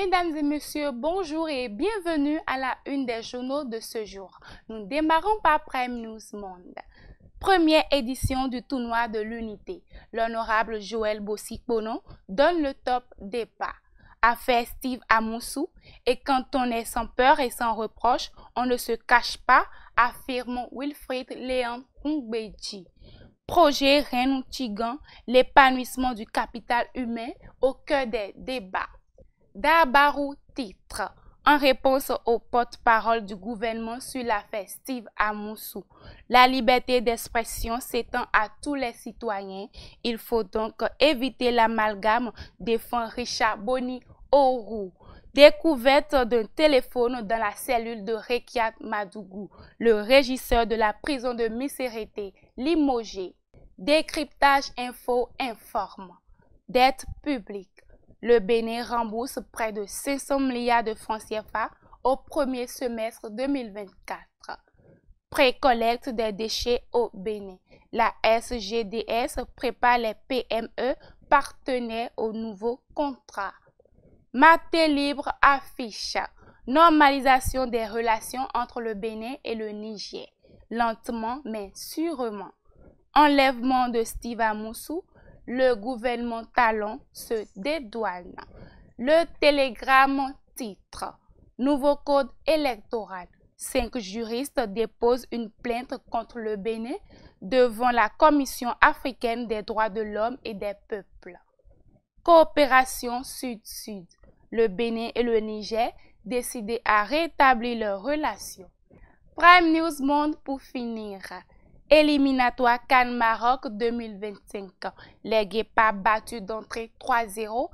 Mesdames et messieurs, bonjour et bienvenue à la une des journaux de ce jour. Nous démarrons par Prime News Monde. Première édition du tournoi de l'unité. L'honorable Joël Bonon donne le top des départ. Affaire Steve Amoussou et quand on est sans peur et sans reproche, on ne se cache pas, affirme Wilfried Léon Kungbeji. projet Renou Tigan, l'épanouissement du capital humain au cœur des débats d'Abarou-Titre en réponse au porte-parole du gouvernement sur la Steve à La liberté d'expression s'étend à tous les citoyens. Il faut donc éviter l'amalgame, défend Richard Boni oru Découverte d'un téléphone dans la cellule de Rekiat Madougou, le régisseur de la prison de Misérété, limogé. Décryptage info informe. Dette publique. Le Bénin rembourse près de 500 milliards de francs CFA au premier semestre 2024. Précollecte des déchets au Bénin. La SGDS prépare les PME partenaires au nouveau contrat. Maté Libre affiche normalisation des relations entre le Bénin et le Niger, lentement mais sûrement. Enlèvement de Steve Amoussou, le gouvernement Talon se dédouane. Le télégramme titre Nouveau code électoral. Cinq juristes déposent une plainte contre le Bénin devant la Commission africaine des droits de l'homme et des peuples. Coopération Sud-Sud. Le Bénin et le Niger décidés à rétablir leurs relations. Prime News Monde pour finir éliminatoire Cannes Maroc 2025. Les pas battus d'entrée 3-0,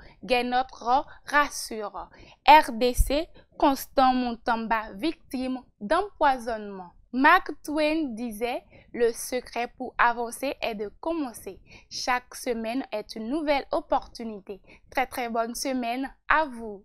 notre rassure. RDC, Constant Montamba, victime d'empoisonnement. Mark Twain disait Le secret pour avancer est de commencer. Chaque semaine est une nouvelle opportunité. Très très bonne semaine à vous.